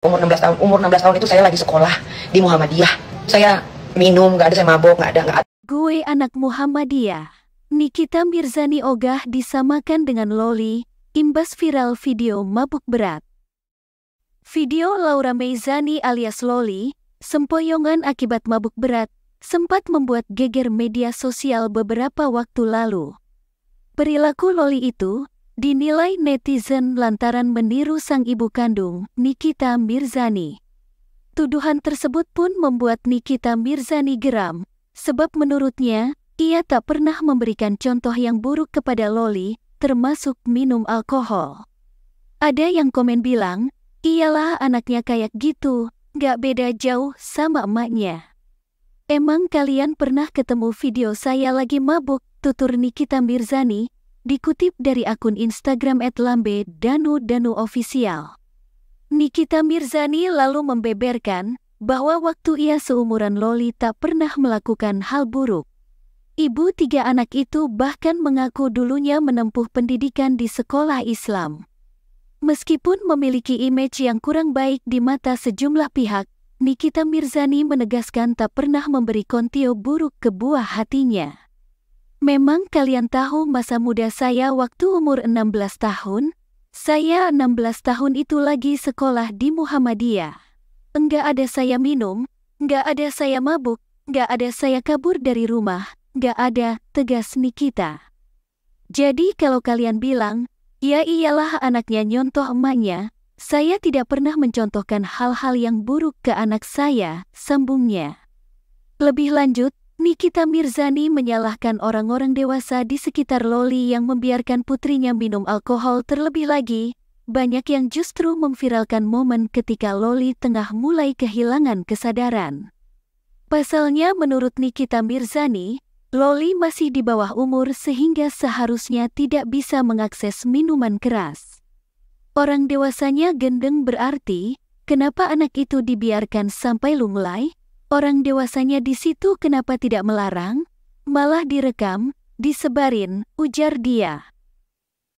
umur 16 tahun umur 16 tahun itu saya lagi sekolah di Muhammadiyah saya minum nggak ada saya mabok nggak ada nggak ada gue anak Muhammadiyah Nikita Mirzani Ogah disamakan dengan Loli imbas viral video mabuk berat video Laura Meizani alias Loli sempoyongan akibat mabuk berat sempat membuat geger media sosial beberapa waktu lalu perilaku Loli itu dinilai netizen lantaran meniru sang ibu kandung, Nikita Mirzani. Tuduhan tersebut pun membuat Nikita Mirzani geram, sebab menurutnya, ia tak pernah memberikan contoh yang buruk kepada Loli, termasuk minum alkohol. Ada yang komen bilang, iyalah anaknya kayak gitu, gak beda jauh sama emaknya. Emang kalian pernah ketemu video saya lagi mabuk, tutur Nikita Mirzani, Dikutip dari akun Instagram @lambe Danu Danu Official. Nikita Mirzani lalu membeberkan bahwa waktu ia seumuran Loli tak pernah melakukan hal buruk. Ibu tiga anak itu bahkan mengaku dulunya menempuh pendidikan di sekolah Islam. Meskipun memiliki image yang kurang baik di mata sejumlah pihak, Nikita Mirzani menegaskan tak pernah memberi kontio buruk ke buah hatinya. Memang kalian tahu masa muda saya waktu umur 16 tahun? Saya 16 tahun itu lagi sekolah di Muhammadiyah. Enggak ada saya minum, enggak ada saya mabuk, enggak ada saya kabur dari rumah, enggak ada tegas Nikita. Jadi kalau kalian bilang, ya iyalah anaknya nyontoh emaknya, saya tidak pernah mencontohkan hal-hal yang buruk ke anak saya, sambungnya. Lebih lanjut, Nikita Mirzani menyalahkan orang-orang dewasa di sekitar Loli yang membiarkan putrinya minum alkohol terlebih lagi. Banyak yang justru memviralkan momen ketika Loli tengah mulai kehilangan kesadaran. Pasalnya menurut Nikita Mirzani, Loli masih di bawah umur sehingga seharusnya tidak bisa mengakses minuman keras. Orang dewasanya gendeng berarti, kenapa anak itu dibiarkan sampai lunglai? Orang dewasanya di situ kenapa tidak melarang, malah direkam, disebarin, ujar dia.